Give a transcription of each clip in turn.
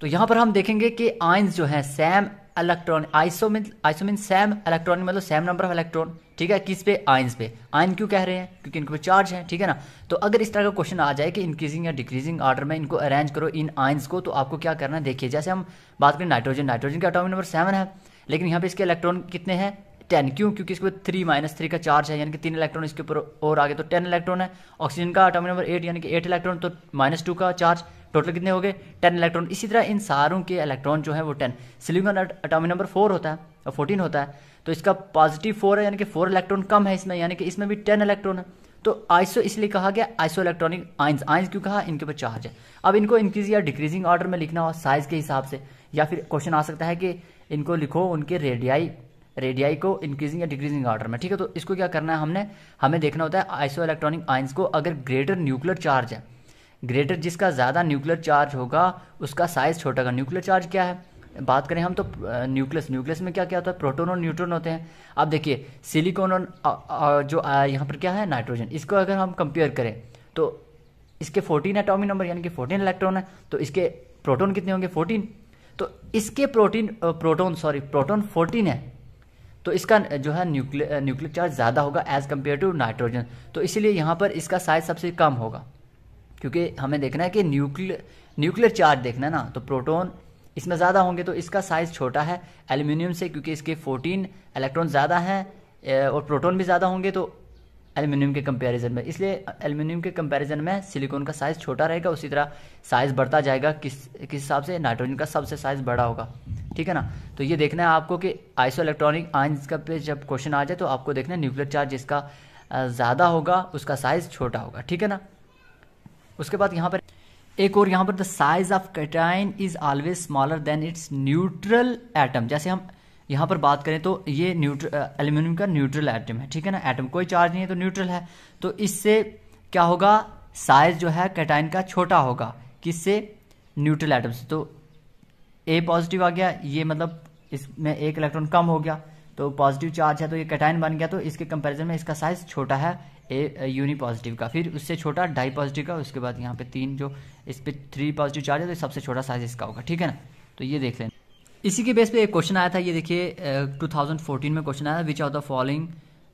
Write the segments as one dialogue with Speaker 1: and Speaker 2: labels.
Speaker 1: तो यहां पर हम देखेंगे कि आइंस जो है सैम इलेक्ट्रॉन आइसोमिन आइसोमिन सैम इलेक्ट्रॉन मतलब सैम नंबर ऑफ इलेक्ट्रॉन ठीक है किस पे आइंस पे आयन क्यों कह रहे हैं क्योंकि इनके पे चार्ज है ठीक है ना तो अगर इस तरह का क्वेश्चन आ जाए कि इंक्रीजिंग या डिक्रीजिंग ऑर्डर में इनको अरेंज करो इन आइंस को तो आपको क्या करना है देखिए जैसे हम बात करें नाइट्रोजन नाइट्रोजन का अटोमिक नंबर सेवन है लेकिन यहाँ पे इसके इलेक्ट्रॉन कितने हैं टेन क्यों क्योंकि इसके ऊपर थ्री माइनस थ्री का चार्ज है यानी कि तीन इलेक्ट्रॉन इसके ऊपर और आगे तो टेन इलेक्ट्रॉन है ऑक्सीजन का अटोमिक नंबर एट यानी कि एट इलेक्ट्रॉन तो माइनस टू का चार्ज टोटल कितने हो गए टेन इलेक्ट्रॉन इसी तरह इन सारों के इलेक्ट्रॉन जो है वो ten silicon atomic number four होता है और फोर्टीन होता है तो इसका पॉजिटिव फोर है यानी कि फोर इलेक्ट्रॉन कम है इसमें यानी कि इसमें भी टेन इलेक्ट्रॉन है तो आइसो इसलिए कहा गया आइसो इलेक्ट्रॉनिक आइंस आइंस क्यों कहा इनके ऊपर चार्ज है अब इनको इंक्रीज या डिक्रीजिंग ऑर्डर में लिखना हो साइज के हिसाब से या फिर क्वेश्चन आ सकता है कि इनको लिखो उनके रेडियाई रेडियाई को इंक्रीजिंग या डिक्रीजिंग ऑर्डर में ठीक है तो इसको क्या करना है हमने हमें देखना होता है आइसो इलेक्ट्रॉनिक आइंस को अगर ग्रेटर न्यूक्लियर चार्ज है ग्रेटर जिसका ज़्यादा न्यूक्लियर चार्ज होगा उसका साइज़ छोटा होगा न्यूक्लियर चार्ज क्या है बात करें हम तो न्यूक्लियस न्यूक्लियस में क्या क्या होता है प्रोटोन और न्यूट्रॉन होते हैं अब देखिए सिलिकॉन और आ, आ, जो यहाँ पर क्या है नाइट्रोजन इसको अगर हम कंपेयर करें तो इसके 14 एटॉमिक नंबर यानी कि 14 इलेक्ट्रॉन है तो इसके प्रोटोन कितने होंगे 14 तो इसके protein proton sorry proton fourteen है तो इसका जो है न्यूक्लियर न्यूक्लियर चार्ज ज़्यादा होगा एज कम्पेयर टू नाइट्रोजन तो इसीलिए यहाँ पर इसका साइज सबसे कम होगा क्योंकि हमें देखना है कि न्यूक्लियर न्यूक्लियर चार्ज देखना है ना तो प्रोटोन इसमें ज़्यादा होंगे तो इसका साइज छोटा है एल्यूमिनियम से क्योंकि इसके 14 इलेक्ट्रॉन ज़्यादा हैं और प्रोटोन भी ज़्यादा होंगे तो एल्यूमिनियम के कंपैरिजन में इसलिए एल्यूमिनियम के कंपैरिजन में सिलिकॉन का साइज़ छोटा रहेगा उसी तरह साइज़ बढ़ता जाएगा किस किस हिसाब से नाइट्रोजन का सबसे साइज़ बड़ा होगा ठीक है ना तो ये देखना है आपको कि आइसो इलेक्ट्रॉनिक आइंस का पे जब क्वेश्चन आ जाए तो आपको देखना है न्यूक्लियर चार्ज जिसका ज़्यादा होगा उसका साइज़ छोटा होगा ठीक है ना उसके बाद यहाँ पर एक और यहाँ पर the size of cation is always smaller than it's neutral atom जैसे हम यहाँ पर बात करें तो ये न्यूट्रल एल्यूमिनियम का न्यूट्रल एटम है ठीक है ना एटम कोई चार्ज नहीं है तो न्यूट्रल है तो इससे क्या होगा साइज जो है कैटाइन का छोटा होगा किससे न्यूट्रल एटम से तो ए पॉजिटिव आ गया ये मतलब इसमें एक इलेक्ट्रॉन कम हो गया तो पॉजिटिव चार्ज है तो ये कैटाइन बन गया तो इसके कंपैरिजन में इसका साइज छोटा है ए यूनि पॉजिटिव का फिर उससे छोटा डाई पॉजिटिव का उसके बाद यहाँ पे तीन जो इस पर थ्री पॉजिटिव चार्ज है तो सबसे छोटा साइज इसका होगा ठीक है ना तो ये देख लें इसी के बेस पे एक क्वेश्चन आया था ये देखिए 2014 में क्वेश्चन आया था which of the following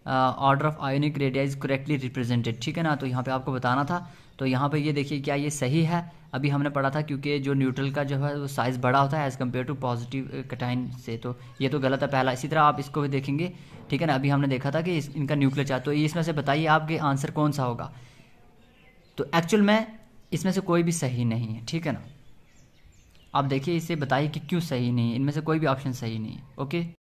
Speaker 1: order of ionic radii is correctly represented ठीक है ना तो यहाँ पे आपको बताना था तो यहाँ पे ये देखिए क्या ये सही है अभी हमने पढ़ा था क्योंकि जो न्यूट्रल का जो है वो साइज़ बड़ा होता है as compare to positive cation से तो ये तो गलत है पहला इसी तरह आप इसको भी देखेंगे ठीक है ना अभी हमने देखा था कि इस, इनका न्यूक्लियर चार्ज तो इसमें से बताइए आपके आंसर कौन सा होगा तो एक्चुअल में इसमें से कोई भी सही नहीं है ठीक है ना आप देखिए इसे बताइए कि क्यों सही नहीं है इनमें से कोई भी ऑप्शन सही नहीं है ओके